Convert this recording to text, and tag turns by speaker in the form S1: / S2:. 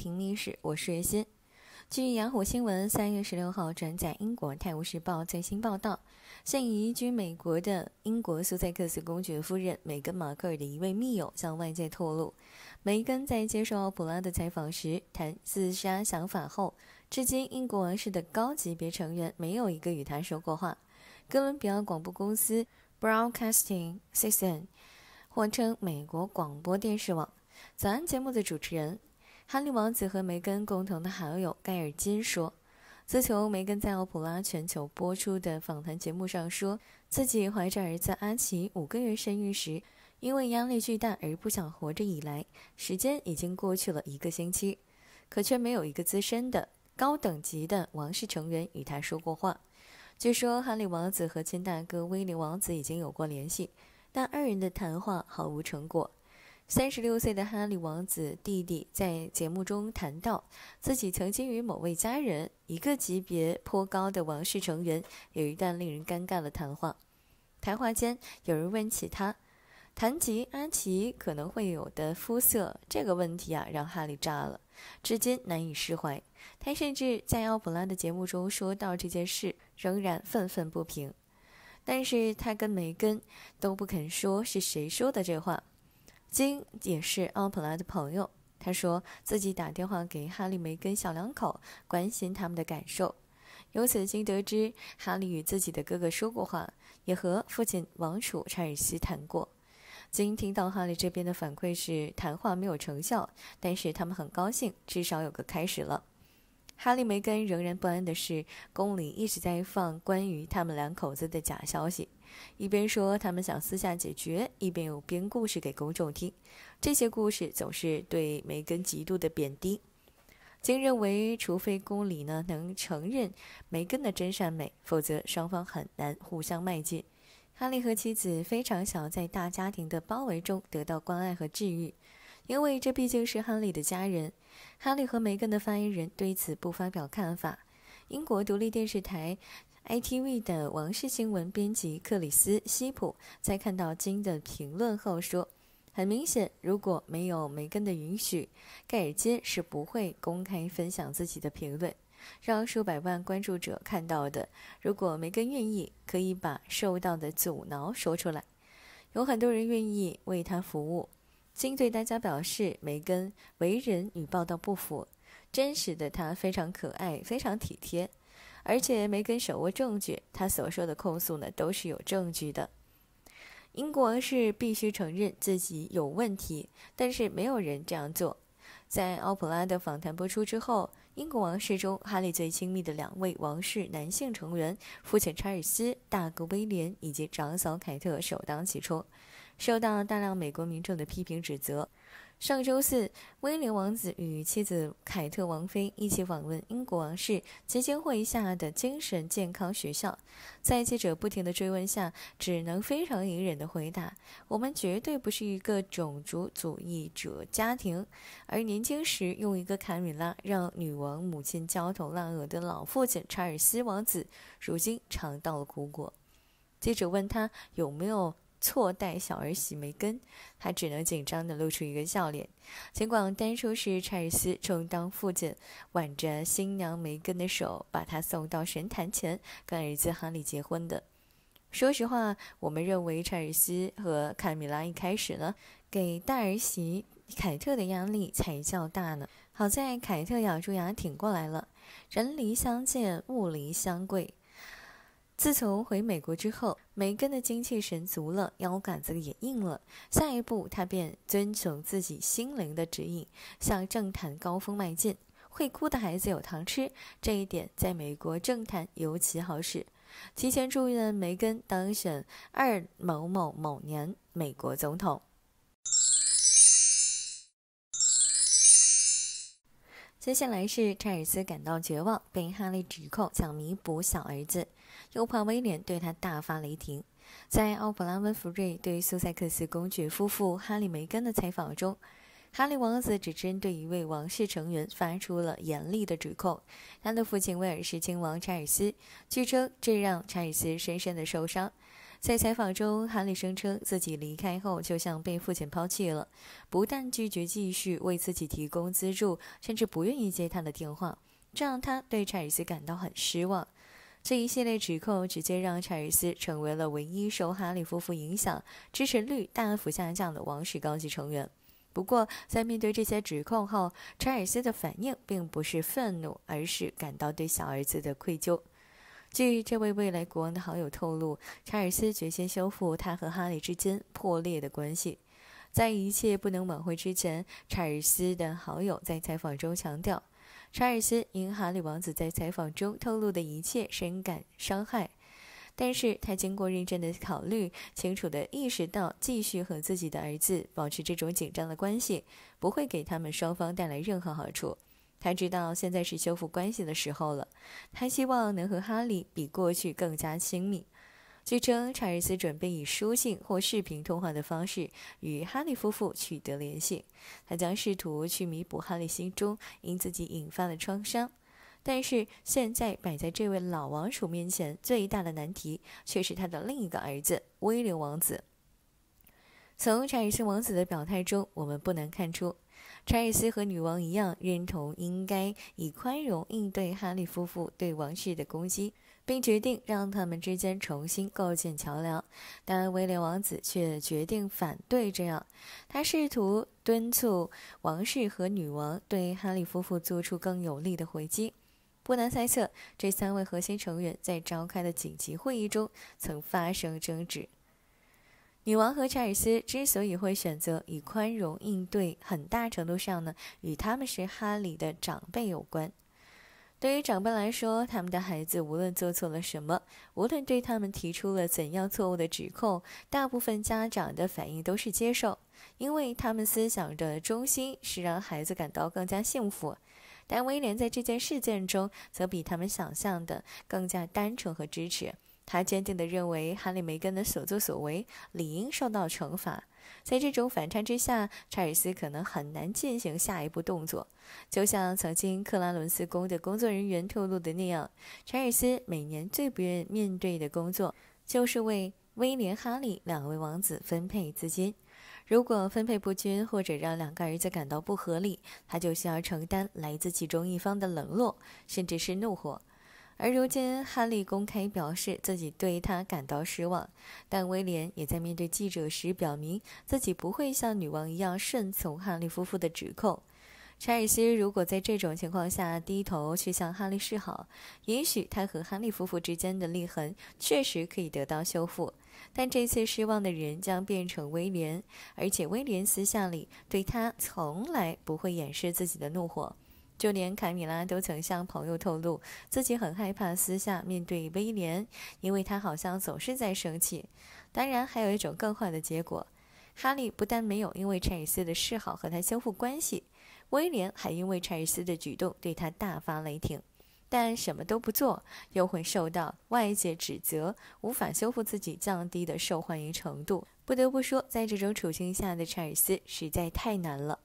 S1: 听历史，我是月欣。据雅虎新闻三月十六号转载英国《泰晤士报》最新报道，现移居美国的英国苏塞克斯公爵夫人梅根·马克尔的一位密友向外界透露，梅根在接受奥普拉的采访时谈自杀想法后，至今英国王室的高级别成员没有一个与他说过话。哥伦比亚广播公司 （Broadcasting System） 或称美国广播电视网《早安》节目的主持人。哈利王子和梅根共同的好友盖尔金说：“自从梅根在奥普拉全球播出的访谈节目上说自己怀着儿子阿奇五个月身孕时，因为压力巨大而不想活着以来，时间已经过去了一个星期，可却没有一个资深的高等级的王室成员与他说过话。据说哈利王子和亲大哥威廉王子已经有过联系，但二人的谈话毫无成果。”三十六岁的哈利王子弟弟在节目中谈到，自己曾经与某位家人、一个级别颇高的王室成员有一段令人尴尬的谈话。谈话间，有人问起他，谈及阿奇可能会有的肤色这个问题啊，让哈利炸了，至今难以释怀。他甚至在奥普拉的节目中说到这件事，仍然愤愤不平。但是他跟梅根都不肯说是谁说的这话。金也是奥普拉的朋友，他说自己打电话给哈利梅根小两口，关心他们的感受。由此，金得知哈利与自己的哥哥说过话，也和父亲王储查尔斯谈过。金听到哈利这边的反馈是谈话没有成效，但是他们很高兴，至少有个开始了。哈利梅根仍然不安的是，宫里一直在放关于他们两口子的假消息。一边说他们想私下解决，一边又编故事给公众听。这些故事总是对梅根极度的贬低。金认为，除非宫里呢能承认梅根的真善美，否则双方很难互相迈进。哈利和妻子非常想要在大家庭的包围中得到关爱和治愈，因为这毕竟是哈利的家人。哈利和梅根的发言人对此不发表看法。英国独立电视台。ITV 的王室新闻编辑克里斯·西普在看到金的评论后说：“很明显，如果没有梅根的允许，盖尔·金是不会公开分享自己的评论，让数百万关注者看到的。如果梅根愿意，可以把受到的阻挠说出来。有很多人愿意为他服务。”金对大家表示：“梅根为人与报道不符，真实的他非常可爱，非常体贴。”而且梅根手握证据，他所说的控诉呢都是有证据的。英国是必须承认自己有问题，但是没有人这样做。在奥普拉的访谈播出之后，英国王室中哈利最亲密的两位王室男性成员——父亲查尔斯、大哥威廉以及长嫂凯特首当其冲，受到大量美国民众的批评指责。上周四，威廉王子与妻子凯特王妃一起访问英国王室基金会下的精神健康学校。在记者不停的追问下，只能非常隐忍的回答：“我们绝对不是一个种族主义者家庭。”而年轻时用一个卡米拉让女王母亲焦头烂额的老父亲查尔斯王子，如今尝到了苦果。记者问他有没有？错待小儿媳梅根，他只能紧张地露出一个笑脸。尽管当初是查尔斯充当父亲，挽着新娘梅根的手，把她送到神坛前跟儿子哈利结婚的。说实话，我们认为查尔斯和卡米拉一开始呢，给大儿媳凯特的压力才较大呢。好在凯特咬住牙挺过来了。人离相见，物离相贵。自从回美国之后，梅根的精气神足了，腰杆子也硬了。下一步，他便遵从自己心灵的指引，向政坛高峰迈进。会哭的孩子有糖吃，这一点在美国政坛尤其好使。提前祝愿梅根当选二某某某年美国总统。接下来是查尔斯感到绝望，被哈利指控想弥补小儿子。又怕威廉对他大发雷霆。在奥普拉·温弗瑞对苏塞克斯公爵夫妇哈利、梅根的采访中，哈利王子只针对一位王室成员发出了严厉的指控，他的父亲威尔士亲王查尔斯。据称，这让查尔斯深深的受伤。在采访中，哈利声称自己离开后就像被父亲抛弃了，不但拒绝继续为自己提供资助，甚至不愿意接他的电话，这让他对查尔斯感到很失望。这一系列指控直接让查尔斯成为了唯一受哈利夫妇影响、支持率大幅下降的王室高级成员。不过，在面对这些指控后，查尔斯的反应并不是愤怒，而是感到对小儿子的愧疚。据这位未来国王的好友透露，查尔斯决心修复他和哈利之间破裂的关系。在一切不能挽回之前，查尔斯的好友在采访中强调。查尔斯因哈里王子在采访中透露的一切深感伤害，但是他经过认真的考虑，清楚地意识到继续和自己的儿子保持这种紧张的关系不会给他们双方带来任何好处。他知道现在是修复关系的时候了，他希望能和哈里比过去更加亲密。据称，查尔斯准备以书信或视频通话的方式与哈利夫妇取得联系，他将试图去弥补哈利心中因自己引发的创伤。但是，现在摆在这位老王储面前最大的难题，却是他的另一个儿子威廉王子。从查尔斯王子的表态中，我们不难看出。查尔斯和女王一样认同应该以宽容应对哈利夫妇对王室的攻击，并决定让他们之间重新构建桥梁。但威廉王子却决定反对这样，他试图敦促王室和女王对哈利夫妇做出更有力的回击。不难猜测，这三位核心成员在召开的紧急会议中曾发生争执。女王和查尔斯之所以会选择以宽容应对，很大程度上呢，与他们是哈里的长辈有关。对于长辈来说，他们的孩子无论做错了什么，无论对他们提出了怎样错误的指控，大部分家长的反应都是接受，因为他们思想的中心是让孩子感到更加幸福。但威廉在这件事件中，则比他们想象的更加单纯和支持。他坚定地认为，哈利梅根的所作所为理应受到惩罚。在这种反差之下，查尔斯可能很难进行下一步动作。就像曾经克拉伦斯宫的工作人员透露的那样，查尔斯每年最不愿面对的工作，就是为威廉、哈利两位王子分配资金。如果分配不均，或者让两个儿子感到不合理，他就需要承担来自其中一方的冷落，甚至是怒火。而如今，哈利公开表示自己对他感到失望，但威廉也在面对记者时表明自己不会像女王一样顺从哈利夫妇的指控。查尔斯如果在这种情况下低头去向哈利示好，也许他和哈利夫妇之间的裂痕确实可以得到修复，但这次失望的人将变成威廉，而且威廉私下里对他从来不会掩饰自己的怒火。就连卡米拉都曾向朋友透露，自己很害怕私下面对威廉，因为他好像总是在生气。当然，还有一种更坏的结果：哈利不但没有因为查尔斯的示好和他修复关系，威廉还因为查尔斯的举动对他大发雷霆。但什么都不做，又会受到外界指责，无法修复自己降低的受欢迎程度。不得不说，在这种处境下的查尔斯实在太难了。